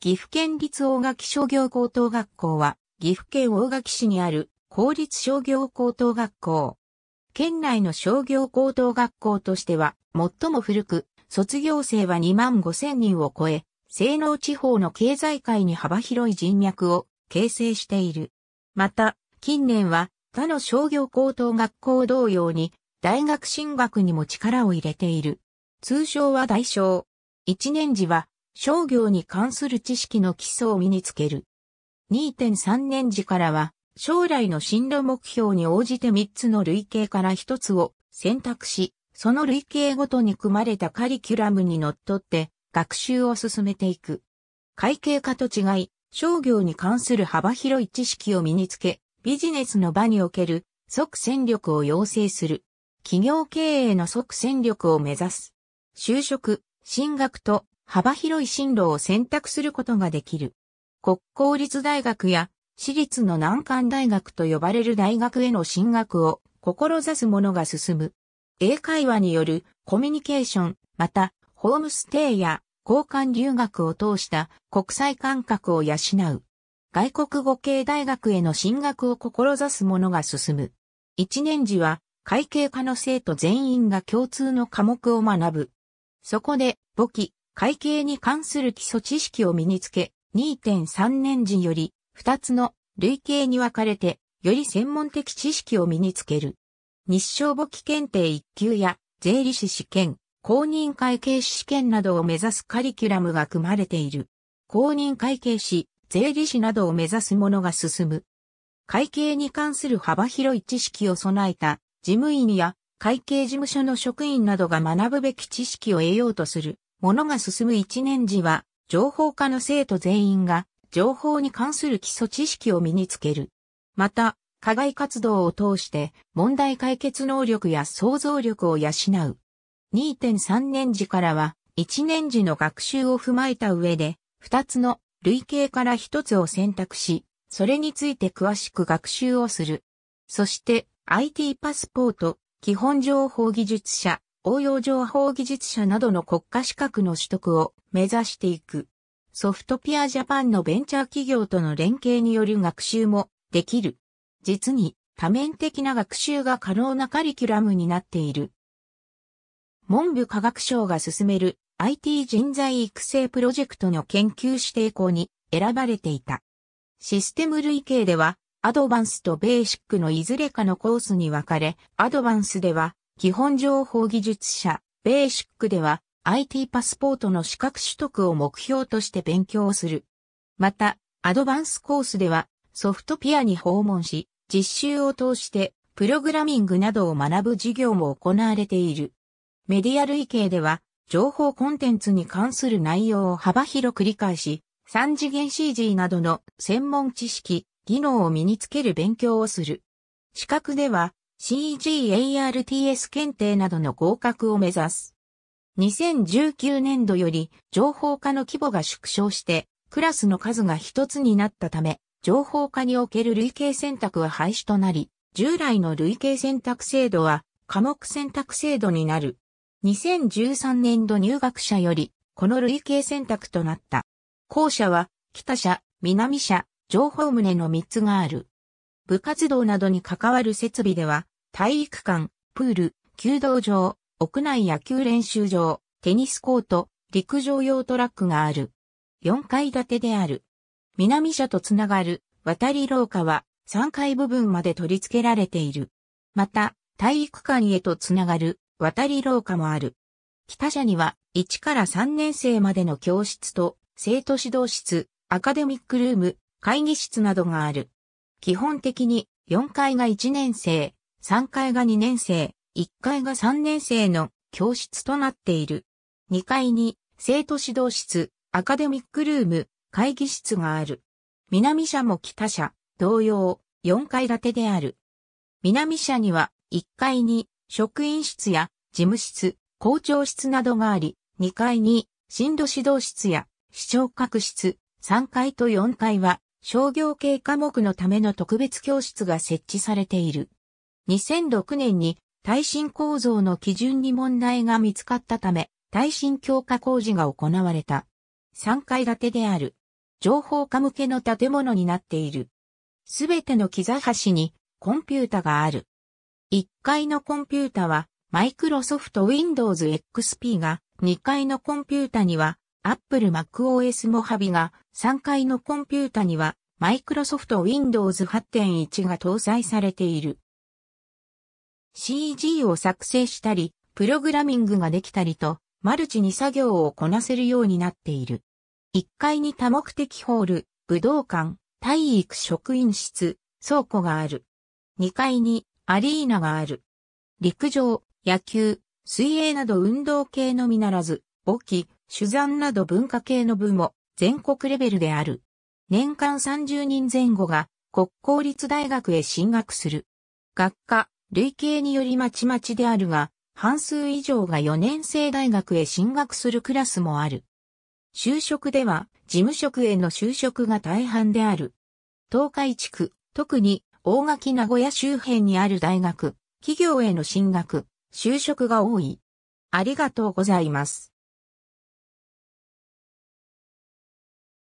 岐阜県立大垣商業高等学校は、岐阜県大垣市にある公立商業高等学校。県内の商業高等学校としては、最も古く、卒業生は2万5千人を超え、西農地方の経済界に幅広い人脈を形成している。また、近年は他の商業高等学校同様に、大学進学にも力を入れている。通称は大小。一年時は、商業に関する知識の基礎を身につける。2.3年時からは、将来の進路目標に応じて3つの類型から1つを選択し、その類型ごとに組まれたカリキュラムにのっとって学習を進めていく。会計化と違い、商業に関する幅広い知識を身につけ、ビジネスの場における即戦力を養成する。企業経営の即戦力を目指す。就職、進学と幅広い進路を選択することができる。国公立大学や私立の難関大学と呼ばれる大学への進学を志す者が進む。英会話によるコミュニケーション、またホームステイや交換留学を通した国際感覚を養う。外国語系大学への進学を志す者が進む。一年時は会計科の生徒全員が共通の科目を学ぶ。そこで簿記、会計に関する基礎知識を身につけ、2.3年時より2つの類型に分かれて、より専門的知識を身につける。日照簿記検定1級や税理士試験、公認会計士試験などを目指すカリキュラムが組まれている。公認会計士、税理士などを目指すものが進む。会計に関する幅広い知識を備えた事務員や会計事務所の職員などが学ぶべき知識を得ようとする物が進む一年時は、情報科の生徒全員が、情報に関する基礎知識を身につける。また、課外活動を通して、問題解決能力や想像力を養う。2.3年時からは、1年時の学習を踏まえた上で、2つの類型から1つを選択し、それについて詳しく学習をする。そして、IT パスポート、基本情報技術者、応用情報技術者などの国家資格の取得を目指していく。ソフトピアジャパンのベンチャー企業との連携による学習もできる。実に多面的な学習が可能なカリキュラムになっている。文部科学省が進める IT 人材育成プロジェクトの研究指定校に選ばれていた。システム類型では、アドバンスとベーシックのいずれかのコースに分かれ、アドバンスでは、基本情報技術者、ベーシックでは IT パスポートの資格取得を目標として勉強する。また、アドバンスコースではソフトピアに訪問し、実習を通してプログラミングなどを学ぶ授業も行われている。メディア類型では情報コンテンツに関する内容を幅広く理解し、3次元 CG などの専門知識、技能を身につける勉強をする。資格では CGARTS 検定などの合格を目指す。2019年度より情報化の規模が縮小してクラスの数が一つになったため、情報化における類型選択は廃止となり、従来の類型選択制度は科目選択制度になる。2013年度入学者より、この類型選択となった。校舎は、北社、南社、情報棟の3つがある。部活動などに関わる設備では、体育館、プール、弓道場、屋内野球練習場、テニスコート、陸上用トラックがある。4階建てである。南車とつながる渡り廊下は3階部分まで取り付けられている。また、体育館へとつながる渡り廊下もある。北車には1から3年生までの教室と生徒指導室、アカデミックルーム、会議室などがある。基本的に4階が1年生、3階が2年生、1階が3年生の教室となっている。2階に生徒指導室、アカデミックルーム、会議室がある。南社も北社、同様、4階建てである。南社には1階に職員室や事務室、校長室などがあり、2階に進路指導室や視聴覚室、3階と4階は商業系科目のための特別教室が設置されている。2006年に耐震構造の基準に問題が見つかったため、耐震強化工事が行われた。3階建てである。情報化向けの建物になっている。すべての木座端にコンピュータがある。1階のコンピュータはマイクロソフト Windows XP が、2階のコンピュータには Apple MacOS モハビが、3階のコンピュータにはマイクロソフトウィ Windows 8.1が搭載されている。CG を作成したり、プログラミングができたりと、マルチに作業をこなせるようになっている。1階に多目的ホール、武道館、体育職員室、倉庫がある。2階にアリーナがある。陸上、野球、水泳など運動系のみならず、簿記、手算など文化系の部も全国レベルである。年間30人前後が国公立大学へ進学する。学科、累計によりまちまちであるが、半数以上が4年生大学へ進学するクラスもある。就職では、事務職への就職が大半である。東海地区、特に大垣名古屋周辺にある大学、企業への進学、就職が多い。ありがとうございます。